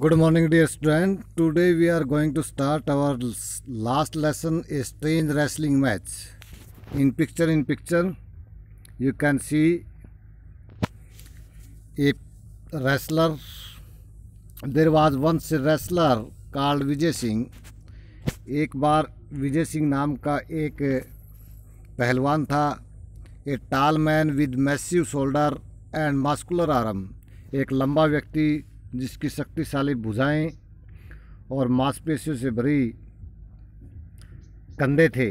Good morning dear student today we are going to start our last lesson a strange wrestling match in picture in picture you can see a wrestler there was once a wrestler called Vijay Singh एक बार विजय सिंह नाम का एक पहलवान था a tall man with massive shoulder and muscular arm एक लंबा व्यक्ति जिसकी शक्तिशाली भुजाएं और मांसपेशियों से भरी कंधे थे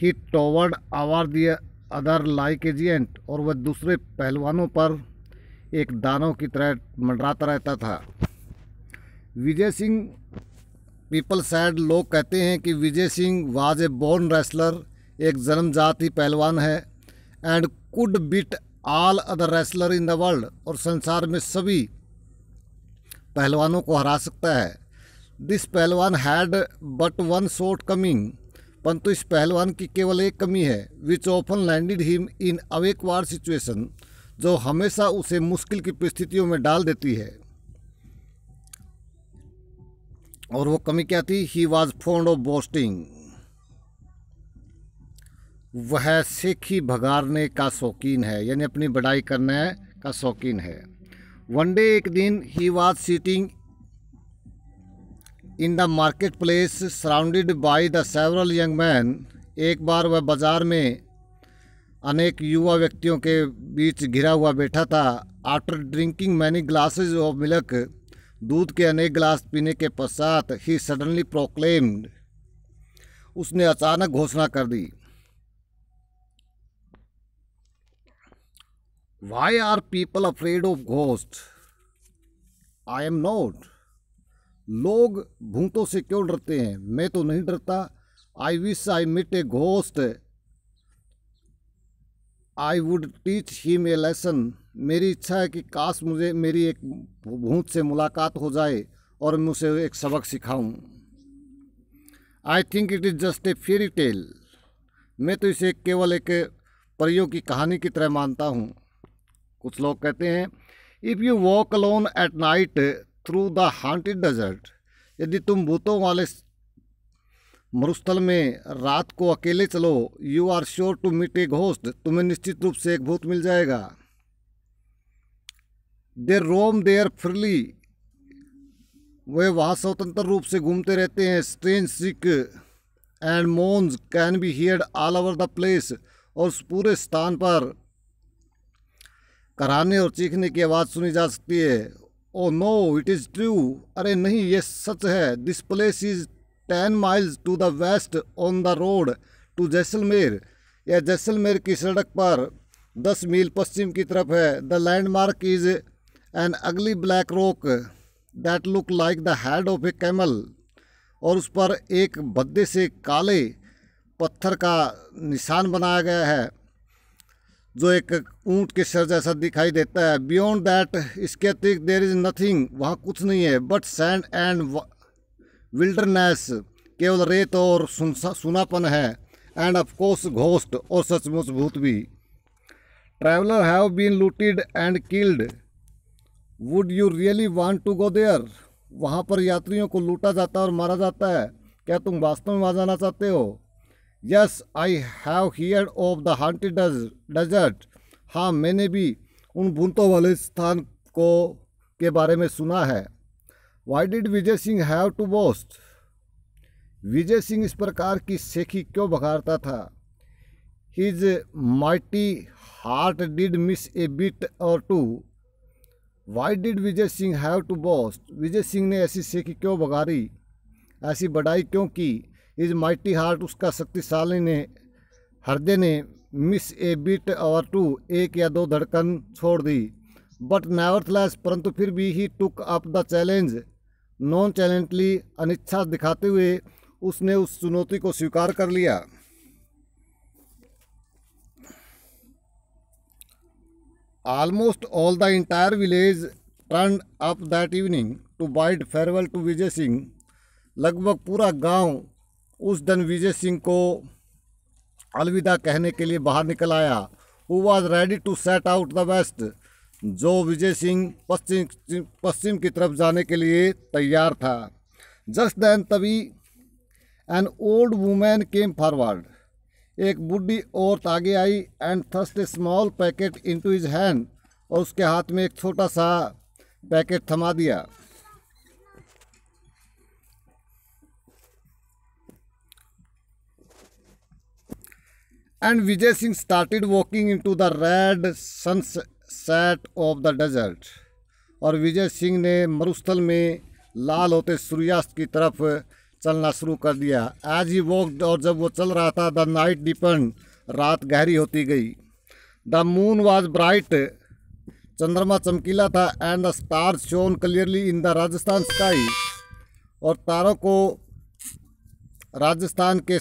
ही टॉवर्ड आवार दिया अदर लाइक एजेंट और वह दूसरे पहलवानों पर एक दानों की तरह मंडराता रहता था विजय सिंह पीपल सैड लोग कहते हैं कि Vijay Singh was a born wrestler एक जन्मजात ही पहलवान है and could beat all other wrestler in the world और संसार में सभी पहलवानों को हरा सकता है दिस पहलवान had but one shortcoming परंतु इस पहलवान की केवल एक कमी है which often landed him in awkward situation जो हमेशा उसे मुश्किल की परिस्थितियों में डाल देती है और वो कमी क्या थी he was fond of boasting वह ही भगाड़ने का शौकीन है यानी अपनी बड़ाई करने का शौकीन है वन डे एक दिन he was sitting in the market place surrounded by the several young man एक बार वह बाज़ार में अनेक युवा व्यक्तियों के बीच घिरा हुआ बैठा था after drinking many glasses of milk दूध के अनेक ग्लास पीने के पश्चात ही सडनली प्रोक्लेम्ड उसने अचानक घोषणा कर दी Why are people afraid of ghost I am not. लोग भूतों से क्यों डरते हैं मैं तो नहीं डरता आई wish I met a ghost I would teach him a lesson मेरी इच्छा है कि काश मुझे मेरी एक भूत से मुलाकात हो जाए और मैं उसे एक सबक सिखाऊं I think it is just a fairy tale मैं तो इसे केवल एक परियों की कहानी की तरह मानता हूँ कुछ लोग कहते हैं if you walk alone at night through the haunted desert यदि तुम भूतों वाले मरुस्थल में रात को अकेले चलो you are sure to meet a ghost तुम्हें निश्चित रूप से एक भूत मिल जाएगा दे रोम देयर फ्रीली वे वहाँ स्वतंत्र रूप से घूमते रहते हैं strange shrieks and moans can be hear all over the place और उस पूरे स्थान पर कराने और चीखने की आवाज़ सुनी जा सकती है oh no it is true अरे नहीं ये सच है this place is ten miles to the west on the road to Jaisalmer यह जैसलमेर की सड़क पर दस मील पश्चिम की तरफ है the landmark is an ugly black rock that look like the head of a camel और उस पर एक भद्दे से काले पत्थर का निशान बनाया गया है जो एक ऊँट के सर जैसा दिखाई देता है बियॉन्ड दैट इसके अतिरिक्त देर इज़ नथिंग वहाँ कुछ नहीं है बट सैंड एंड विल्डरनेस केवल रेत और सुनापन है एंड ऑफकोर्स घोस्ट और सचमुच भूत भी traveller have been looted and killed would you really want to go there वहाँ पर यात्रियों को लूटा जाता है और मारा जाता है क्या तुम वास्तव में वहाँ जाना चाहते हो yes I have hear of the haunted desert हाँ मैंने भी उन भूतों वाले स्थान को के बारे में सुना है why did Vijay Singh have to boast Vijay Singh इस प्रकार की सेखी क्यों बघारता था his mighty heart did miss a beat or two why did Vijay Singh have to boast Vijay Singh ने ऐसी सेखी क्यों बघारी ऐसी बढ़ाई क्यों की इज माइटी हार्ट उसका शक्तिशाली ने हृदय ने miss a beat or two एक या दो धड़कन छोड़ दी बट नेवरथलेस परंतु फिर भी he took up the challenge nonchalantly अनिच्छा दिखाते हुए उसने उस चुनौती को स्वीकार कर लिया almost all the entire village turn up that evening to bid farewell to Vijay Singh लगभग पूरा गांव उस दिन विजय सिंह को अलविदा कहने के लिए बाहर निकल आया who was ready to set out the west जो विजय सिंह पश्चिम पश्चिम की तरफ जाने के लिए तैयार था जस्ट दैन तभी an old woman came forward एक बुढ़ी औरत आगे आई and thrust a small packet into his hand और उसके हाथ में एक छोटा सा पैकेट थमा दिया and Vijay Singh started walking into the red sunset of the desert और विजय सिंह ने मरुस्थल में लाल होते सूर्यास्त की तरफ चलना शुरू कर दिया एज ही वॉक और जब वो चल रहा था द नाइट डिपेंड रात गहरी होती गई द मून वॉज ब्राइट चंद्रमा चमकीला था and the star shone clearly in the Rajasthan sky और तारों को राजस्थान के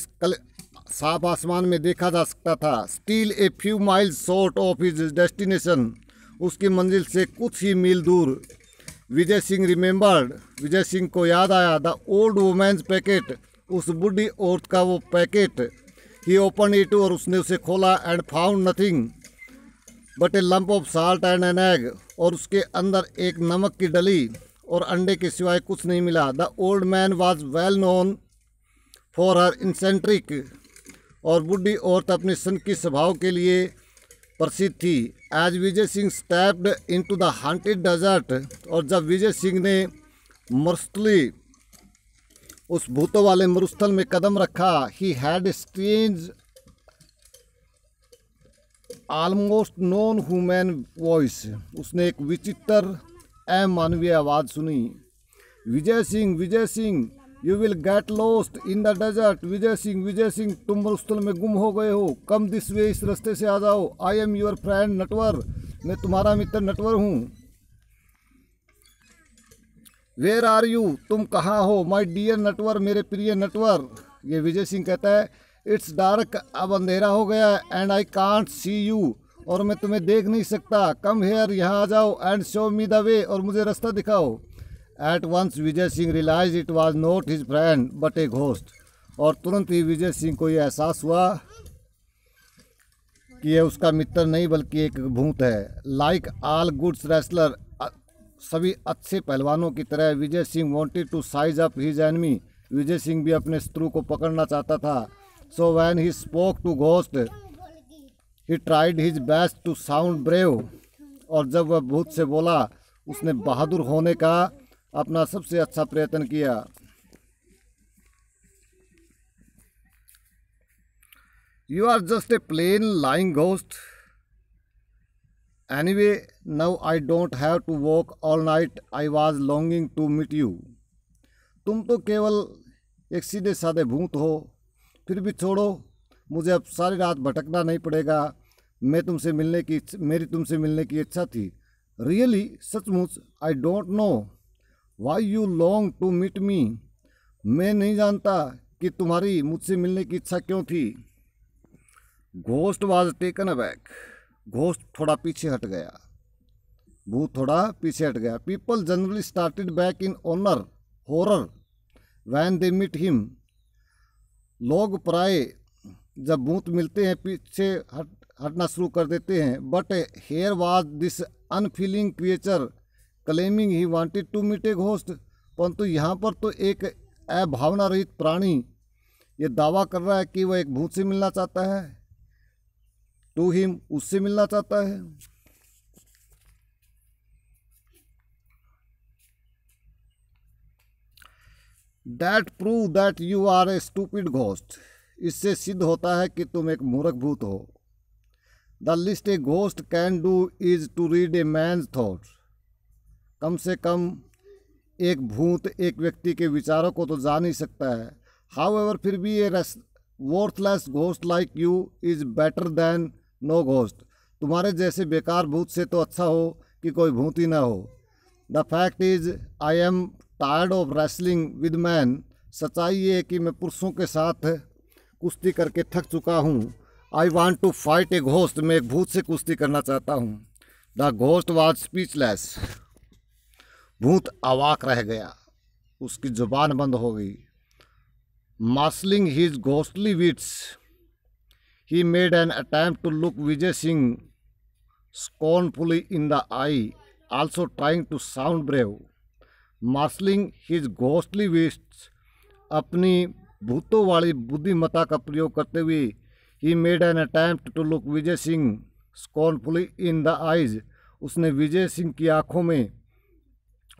साफ आसमान में देखा जा सकता था still a few mile short of his destination उसकी मंजिल से कुछ ही मील दूर विजय सिंह रिमेंबर्ड विजय सिंह को याद आया द ओल्ड वुमेन्स पैकेट उस बुढ़ी औरत का वो पैकेट ही ओपन इट और उसने उसे खोला and found nothing but a lump of salt and an egg और उसके अंदर एक नमक की डली और अंडे के सिवाय कुछ नहीं मिला the old man was well known for her eccentric और बुढ़ी औरत अपने सन की स्वभाव के लिए प्रसिद्ध थी as Vijay Singh in into the haunted desert और जब विजय सिंह ने मरुस्थली उस भूतों वाले मरुस्थल में कदम रखा he heard strange almost non human voice उसने एक विचित्र अमानवीय आवाज़ सुनी Vijay Singh Vijay Singh you will get lost in the desert Vijay Singh Vijay Singh तुम मरुस्थल में गुम हो गए हो कम दिस वे इस रास्ते से आ जाओ I am your friend Natwar मैं तुम्हारा मित्र नटवर हूँ वेयर आर यू तुम कहाँ हो माई डियर नटवर मेरे प्रिय नटवर ये विजय सिंह कहता है इट्स डार्क अब अंधेरा हो गया है and I can't see you और मैं तुम्हें देख नहीं सकता कम हेयर यहाँ आ जाओ and show me the way और मुझे रास्ता दिखाओ at once Vijay Singh realise it was not his friend but a ghost और तुरंत ही विजय सिंह को यह एहसास हुआ कि यह उसका मित्र नहीं बल्कि एक भूत है लाइक आल गुड्स रेस्लर सभी अच्छे पहलवानों की तरह Vijay Singh wanted to size up his enemy Vijay Singh भी अपने शत्रु को पकड़ना चाहता था so when he spoke to ghost he tried his best to sound brave और जब वह भूत से बोला उसने बहादुर होने का अपना सबसे अच्छा प्रयत्न किया you are just a plain lying ghost anyway now I don't have to walk all night I was longing to meet you तुम तो केवल एक सीधे साधे भूत हो फिर भी छोड़ो मुझे अब सारी रात भटकना नहीं पड़ेगा मैं तुमसे मिलने की मेरी तुमसे मिलने की इच्छा थी रियली सचमुच I don't know why you long to meet me मैं नहीं जानता कि तुम्हारी मुझसे मिलने की इच्छा क्यों थी ghost was taken aback ghost थोड़ा पीछे हट गया भूत थोड़ा पीछे हट गया people generally started back in honour horror when they met him लोग प्राय जब भूत मिलते हैं पीछे हट हटना शुरू कर देते हैं but here was this unfeeling creature claiming he wanted to meet a ghost परंतु यहाँ पर तो एक अभावना रहित प्राणी ये दावा कर रहा है कि वह एक भूत से मिलना चाहता है टू हिम उससे मिलना चाहता है that prove that you are a stupid ghost इससे सिद्ध होता है कि तुम एक मूर्ख भूत हो the least a ghost can do is to read a man thought कम से कम एक भूत एक व्यक्ति के विचारों को तो जा नहीं सकता है हाउ एवर फिर भी ये रस worthless ghost like you is better than no ghost तुम्हारे जैसे बेकार भूत से तो अच्छा हो कि कोई भूत ही ना हो the fact is I am tired of wrestling with man सच्चाई ये है कि मैं पुरुषों के साथ कुश्ती करके थक चुका हूँ I want to fight a ghost मैं एक भूत से कुश्ती करना चाहता हूँ द घोस्ट वॉज स्पीचलेस भूत अवाक रह गया उसकी जुबान बंद हो गई marshalling his ghostly wits he made an attempt to look Vijay Singh scornfully in the eye also trying to sound brave marshalling his ghostly wits अपनी भूतों वाली बुद्धिमता का प्रयोग करते हुए he made an attempt to look Vijay Singh scornfully in the eyes उसने विजय सिंह की आंखों में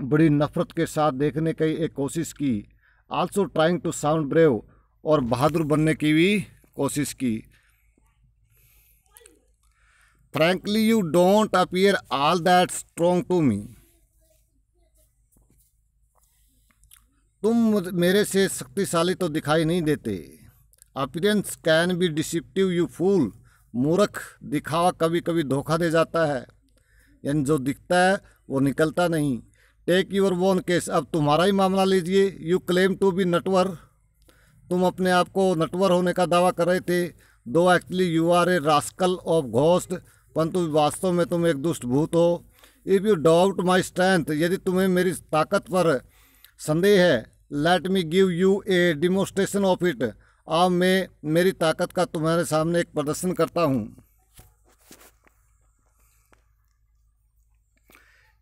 बड़ी नफरत के साथ देखने की एक कोशिश की also trying to sound brave और बहादुर बनने की भी कोशिश की frankly you don't appear all that strong to me तुम मेरे से शक्तिशाली तो दिखाई नहीं देते appearance can be deceptive you fool मूर्ख दिखावा कभी कभी धोखा दे जाता है यानी जो दिखता है वो निकलता नहीं टेक यूर वोन केस अब तुम्हारा ही मामला लीजिए you claim to be Natwar तुम अपने आप को नटवर होने का दावा कर रहे थे though actually you are a rascal of ghost परंतु वास्तव में तुम एक दुष्ट भूत हो if you doubt my strength यदि तुम्हें मेरी ताकत पर संदेह है let me give you a demonstration of it आ मैं मेरी ताकत का तुम्हारे सामने एक प्रदर्शन करता हूँ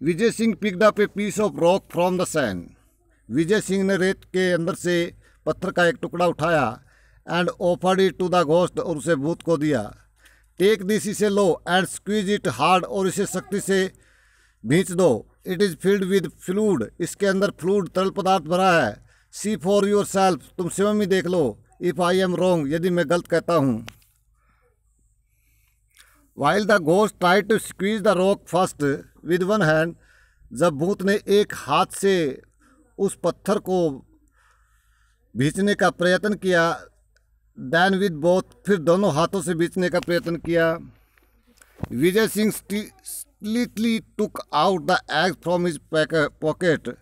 Vijay Singh picked up a piece of rock from the sand Vijay Singh ने रेत के अंदर से पत्थर का एक टुकड़ा उठाया and offered it to the ghost और उसे भूत को दिया टेक दिस इसे लो एंड स्क्वीज इट हार्ड और इसे सख्ती से भींच दो it is filled with fluid इसके अंदर फ्लूड तरल पदार्थ भरा है सी फॉर योर सेल्फ तुम स्वयं ही देख लो इफ़ आई एम रॉन्ग यदि मैं गलत कहता हूँ While the ghost tried to squeeze the rock first with one hand, जब भूत ने एक हाथ से उस पत्थर को बीचने का प्रयत्न किया दैन विद बोथ फिर दोनों हाथों से बीचने का प्रयत्न किया Vijay Singh stealthily took out the egg from his pocket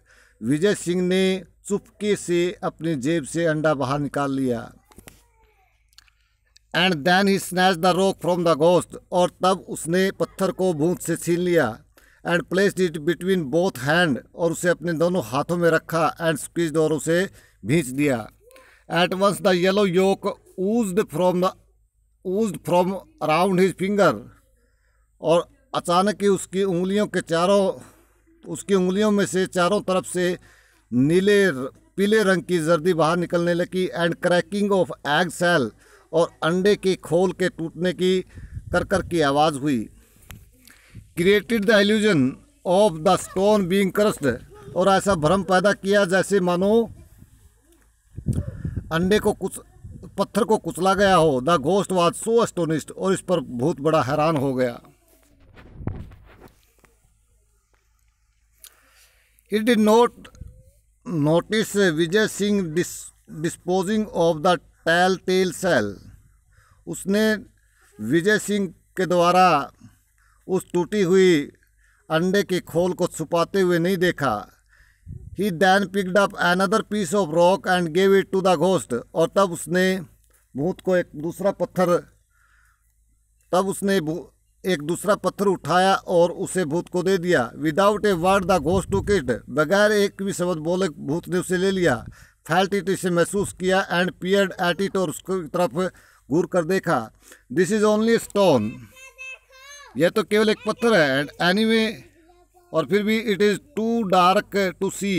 Vijay Singh ने चुपके से अपनी जेब से अंडा बाहर निकाल लिया and then he snatch the rock from the ghost और तब उसने पत्थर को भूत से छीन लिया and place it between both hand और उसे अपने दोनों हाथों में रखा एंड स्क्वीज और उसे भींच दिया at once the yellow yolk oozed from the ooze from around his finger और अचानक ही उसकी उंगलियों के चारों उसकी उंगलियों में से चारों तरफ से नीले पीले रंग की जर्दी बाहर निकलने लगी and cracking of egg shell और अंडे के खोल के टूटने की करकर की आवाज़ हुई created the illusion of the stone being crushed और ऐसा भ्रम पैदा किया जैसे मानो अंडे को कुछ पत्थर को कुचला गया हो the ghost was so astonished और इस पर बहुत बड़ा हैरान हो गया it did not notice Vijay Singh disposing of the pale tell shell उसने विजय सिंह के द्वारा उस टूटी हुई अंडे की खोल को छुपाते हुए नहीं देखा he then picked up another piece of rock and gave it to the ghost और तब उसने भूत को एक दूसरा पत्थर तब उसने एक दूसरा पत्थर उठाया और उसे भूत को दे दिया without a word the ghost took it बगैर एक भी शब्द बोले भूत ने उसे ले लिया फैल्ट इट इसे महसूस किया एंड पियर्ड एट इट और उसकी तरफ घूर कर देखा दिस इज ओनली स्टोन यह तो केवल एक पत्थर है एंड एनी anyway, और फिर भी it is too dark to see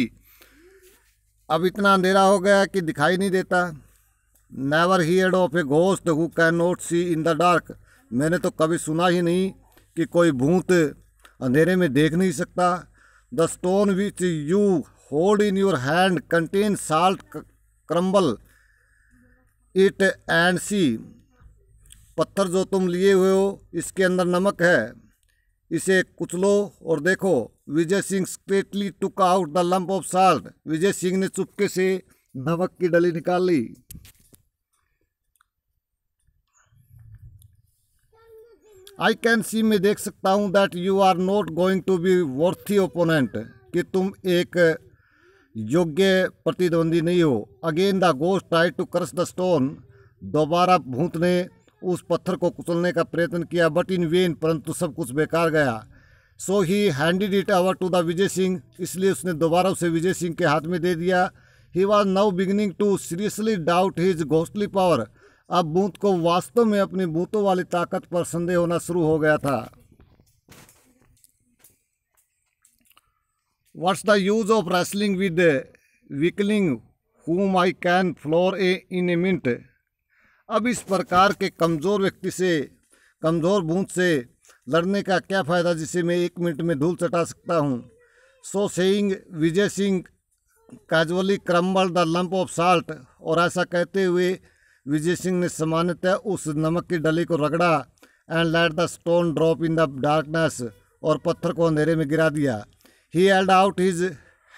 अब इतना अंधेरा हो गया कि दिखाई नहीं देता never heard of a ghost who can not see in the dark मैंने तो कभी सुना ही नहीं कि कोई भूत अंधेरे में देख नहीं सकता the stone which you hold in your hand contain salt crumble it and see पत्थर जो तुम लिए हुए हो इसके अंदर नमक है इसे कुचलो और देखो Vijay Singh stealthily took out the lump of salt Vijay Singh ने चुपके से नमक की डली निकाल ली आई कैन सी मैं देख सकता हूँ that you are not going to be worthy opponent कि तुम एक योग्य प्रतिद्वंदी नहीं हो again the ghost try to crush the stone दोबारा भूत ने उस पत्थर को कुचलने का प्रयत्न किया बट इन वेन परंतु सब कुछ बेकार गया so he handed it over to the Vijay Singh इसलिए उसने दोबारा उसे विजय सिंह के हाथ में दे दिया he was now beginning to seriously doubt his ghostly power अब बूथ को वास्तव में अपनी बूथों वाली ताकत पर संदेह होना शुरू हो गया था What's the use of wrestling with the weakling whom I can floor in a minute? अब इस प्रकार के कमज़ोर व्यक्ति से कमज़ोर भूत से लड़ने का क्या फ़ायदा जिसे मैं एक मिनट में धूल चटा सकता हूँ so saying Vijay Singh casually crumble the lump of salt और ऐसा कहते हुए विजय सिंह ने सामान्यतः उस नमक की डली को रगड़ा and let the stone drop in the darkness और पत्थर को अंधेरे में गिरा दिया He held out his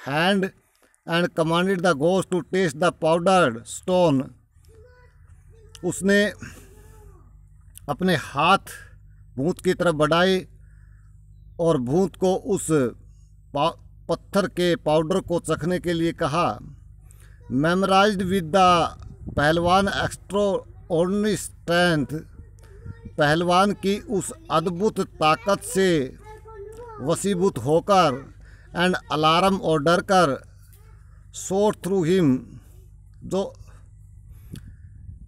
hand and commanded the ghost to taste the powdered stone. उसने अपने हाथ भूत की तरफ बढ़ाए और भूत को उस पत्थर के पाउडर को चखने के लिए कहा मेमराइज विद द पहलवान एक्स्ट्रो ऑर्डनरी स्ट्रेंथ पहलवान की उस अद्भुत ताकत से वसीभूत होकर एंड अलार्म और डर कर सोट थ्रू हिम जो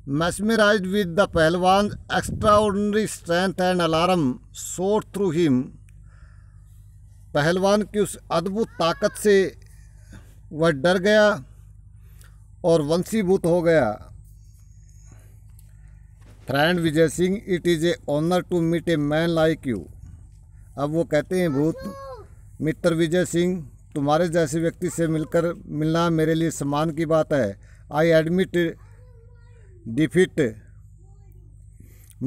with the pahalwan extraordinary strength and alarm shot through him पहलवान की उस अद्भुत ताकत से वह डर गया और वंशीभूत हो गया friend Vijay Singh it is a honour to meet a man like you अब वो कहते हैं भूत मित्र विजय सिंह तुम्हारे जैसे व्यक्ति से मिलकर मिलना मेरे लिए सम्मान की बात है आई एडमिट डिफिट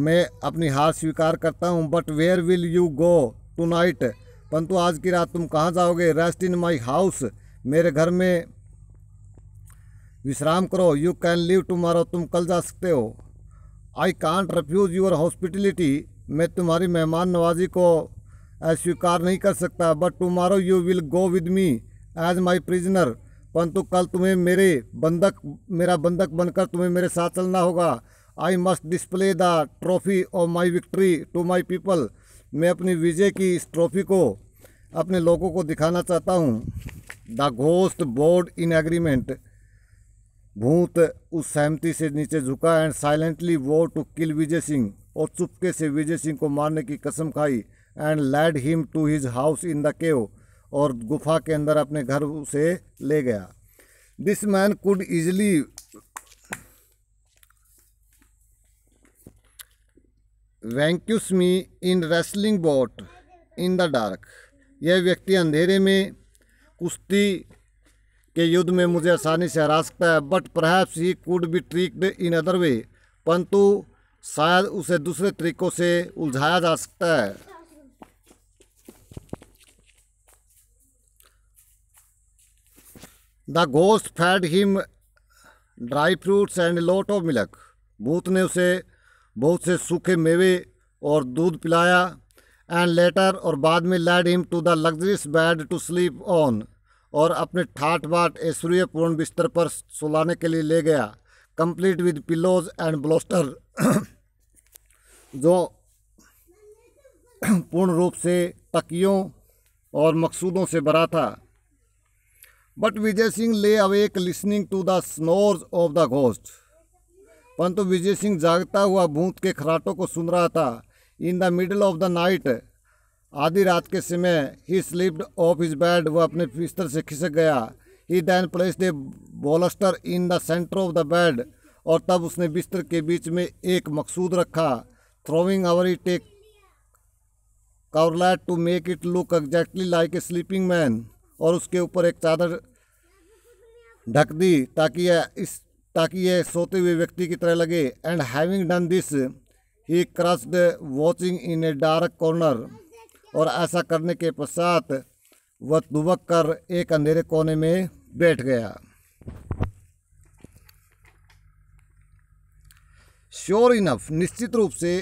मैं अपनी हार स्वीकार करता हूँ but where will you go tonight परंतु आज की रात तुम कहाँ जाओगे रेस्ट इन माई हाउस मेरे घर में विश्राम करो यू कैन लीव टुमारो तुम कल जा सकते हो I can't refuse your hospitality मैं तुम्हारी मेहमान नवाजी को स्वीकार नहीं कर सकता but tomorrow you will go with me as my prisoner परंतु कल तुम्हें मेरे बंधक मेरा बंधक बनकर तुम्हें मेरे साथ चलना होगा I must display the trophy of my victory to my people मैं अपनी विजय की इस ट्रॉफी को अपने लोगों को दिखाना चाहता हूँ the ghost bowed in agreement भूत उस सहमति से नीचे झुका and silently vowed to kill Vijay Singh और चुपके से विजय सिंह को मारने की कसम खाई and led him to his house in the cave और गुफा के अंदर अपने घर उसे ले गया this man could easily vanquish me in wrestling but in the dark यह व्यक्ति अंधेरे में कुश्ती के युद्ध में मुझे आसानी से हरा सकता है but perhaps he could be tricked in other way परंतु शायद उसे दूसरे तरीक़ों से उलझाया जा सकता है the ghost fed him dry fruits and lot of milk भूत ने उसे बहुत से सूखे मेवे और दूध पिलाया एंड लेटर और बाद में led him to the luxurious bed to sleep on और अपने ठाट बाट ऐश्वर्यपूर्ण बिस्तर पर सुलाने के लिए ले गया complete with pillows and bolster जो पूर्ण रूप से तकियों और मकसूदों से भरा था but Vijay Singh lay awake listening to the snores of the ghost परंतु विजय सिंह जागता हुआ भूत के खराटों को सुन रहा था in the middle of the night आधी रात के समय he slipped off his bed वह अपने बिस्तर से खिसक गया he then place the bolster in the centre of the bed और तब उसने बिस्तर के बीच में एक मकसूद रखा throwing over it take coverlet to make it look exactly like a sleeping man और उसके ऊपर एक चादर ढक दी ताकि यह इस ताकि यह सोते हुए व्यक्ति की तरह लगे and having done this he crouched watching in a dark corner और ऐसा करने के पश्चात वह दुबक कर एक अंधेरे कोने में बैठ गया श्योर इनफ निश्चित रूप से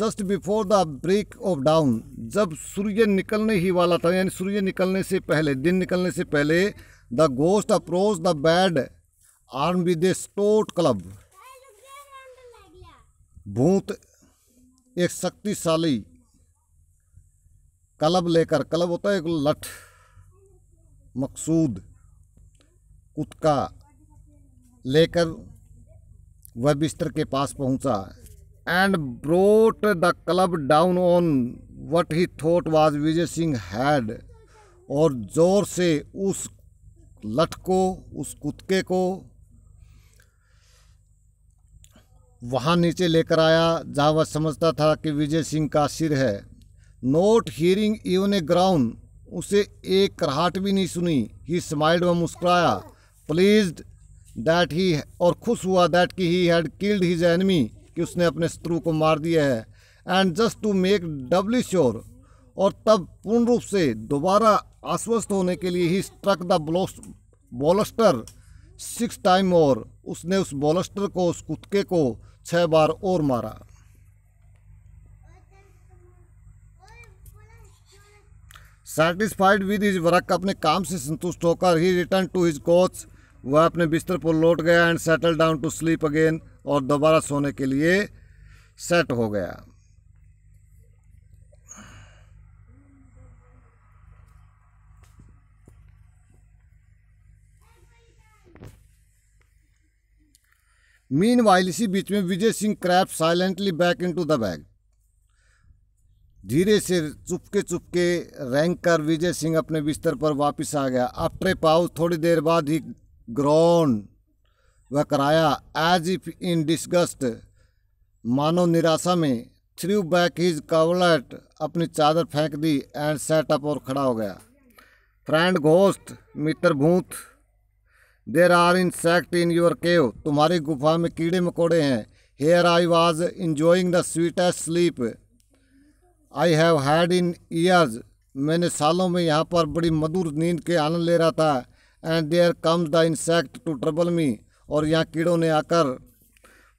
just before the break of dawn जब सूर्य निकलने ही वाला था यानी सूर्य निकलने से पहले दिन निकलने से पहले the ghost approach the bed arm with a stout club भूत एक शक्तिशाली कलब लेकर कलब होता है एक लठ मकसूद कुत्का लेकर वह बिस्तर के पास पहुंचा and brought the club down on what he thought was Vijay Singh head और जोर से उस लठ को उस कुत्के को वहाँ नीचे लेकर आया जहाँ वह समझता था कि विजय सिंह का सिर है not hearing even a groan उसे एक कराहट भी नहीं सुनी ही स्माइल्ड व मुस्कुराया प्लीज दैट ही और खुश हुआ दैट कि he had killed his enemy कि उसने अपने शत्रु को मार दिया है and just to make doubly sure और तब पूर्ण रूप से दोबारा आश्वस्त होने के लिए ही स्ट्रक द ब्लॉस्ट बॉलस्टर सिक्स टाइम और उसने उस बॉलस्टर को उस कुत्ते को छः बार और मारा सेटिस्फाइड विद हिज वर्क अपने काम से संतुष्ट होकर he return to his couch वह अपने बिस्तर पर लौट गया and settle down to sleep again और दोबारा सोने के लिए सेट हो गया मीन वाइल इसी बीच में Vijay Singh crept silently back into the bed धीरे से चुपके चुपके रैंक कर विजय सिंह अपने बिस्तर पर वापस आ गया आफ्टर पाउ थोड़ी देर बाद ही ग्रोन वह कराया एज इफ इन डिस्गस्ट मानो निराशा में थ्रू बैक हिज कवलेट अपनी चादर फेंक दी एंड सेटअप और खड़ा हो गया फ्रेंड घोस्ट मित्र भूत there are insect in your cave तुम्हारी गुफा में कीड़े मकोड़े हैं here I was enjoying the sweetest sleep I have had in years मैंने सालों में यहाँ पर बड़ी मधुर नींद के आनंद ले रहा था and there comes the insect to trouble me और यहाँ कीड़ों ने आकर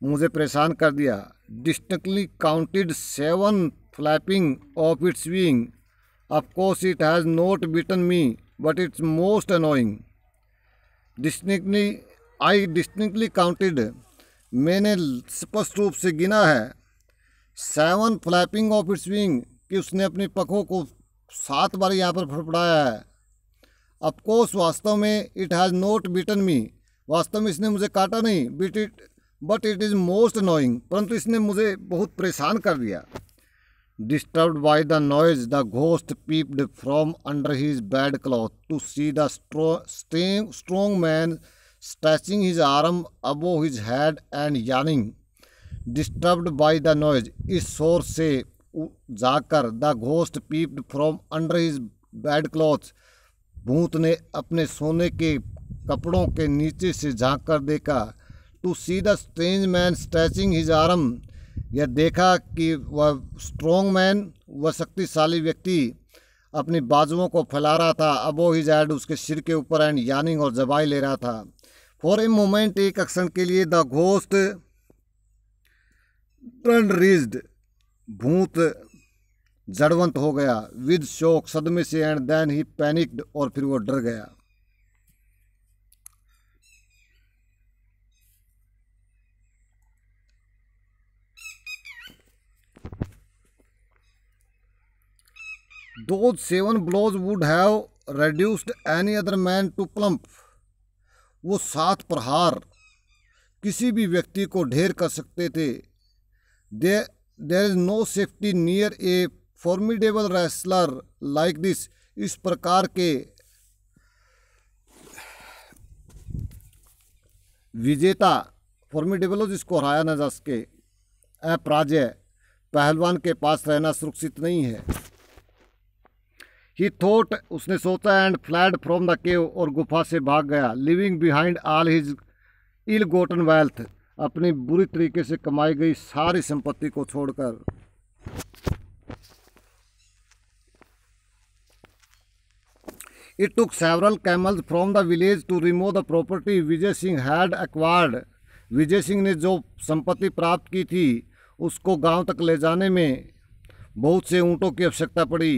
मुझे परेशान कर दिया distinctly counted seven flapping of its wing of course it has not bitten me but it's most annoying distinctly I distinctly counted मैंने स्पष्ट रूप से गिना है seven flapping of its wing कि उसने अपनी पखों को सात बार यहाँ पर फड़फड़ाया है अफकोर्स वास्तव में it has not bitten me वास्तव में इसने मुझे काटा नहीं beat it but it is most annoying परंतु इसने मुझे बहुत परेशान कर दिया Disturbed by the noise, the ghost peeped from under his bed cloth to see the strong, strong man stretching his arm above his head and yawning. Disturbed by the noise, is sor se जाकर the ghost peeped from under his bed cloth भूत ने अपने सोने के कपड़ों के नीचे से झांक कर देखा to see the strange man stretching his arm यह देखा कि वह स्ट्रॉन्ग मैन वह शक्तिशाली व्यक्ति अपनी बाजुओं को फैला रहा था अब वो हिज हेड उसके सिर के ऊपर एंड यानिंग और जबाई ले रहा था फॉर ए मोमेंट एक क्षण के लिए द घोस्ट टर्न रिज्ड भूत जड़वंत हो गया विद शोक सदमे से एंड देन ही पैनिक्ड और फिर वो डर गया Those seven blows would have reduced any other man to plump. वो सात प्रहार किसी भी व्यक्ति को ढेर कर सकते थे there is no safety near a formidable wrestler like this इस प्रकार के विजेता फॉर्मिडेबल जिसको हराया न जा सके अपराजय पहलवान के पास रहना सुरक्षित नहीं है ही थॉट उसने सोचा and fled from the cave और गुफा से भाग गया leaving behind all his ill gotten wealth अपनी बुरी तरीके से कमाई गई सारी संपत्ति को छोड़कर it took several camels from the village to remove the property Vijay Singh had acquired. Vijay Singh ने जो संपत्ति प्राप्त की थी उसको गांव तक ले जाने में बहुत से ऊँटों की आवश्यकता पड़ी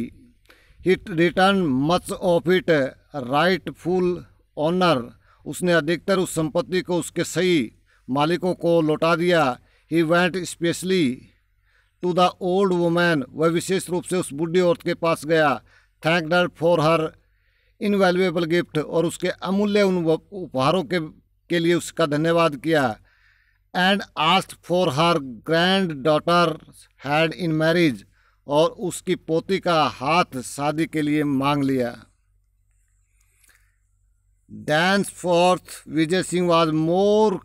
it return much of it rightful owner उसने अधिकतर उस संपत्ति को उसके सही मालिकों को लौटा दिया he went specially to the old woman वह विशेष रूप से उस बुढ़ी औरत के पास गया थैंक डर फॉर हर इनवेल्युएबल गिफ्ट और उसके अमूल्य उन उपहारों के के लिए उसका धन्यवाद किया and asked for her granddaughter hand in marriage और उसकी पोती का हाथ शादी के लिए मांग लिया thenceforth Vijay Singh was more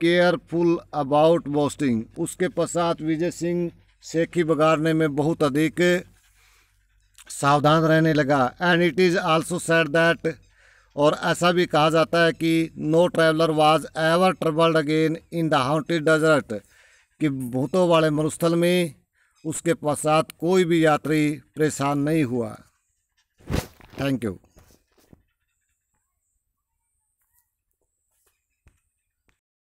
careful about boasting उसके पश्चात विजय सिंह सेखी बगाड़ने में बहुत अधिक सावधान रहने लगा and it is also said that और ऐसा भी कहा जाता है कि no traveller was ever troubled again in the haunted desert कि भूतों वाले मरुस्थल में उसके पश्चात कोई भी यात्री परेशान नहीं हुआ थैंक यू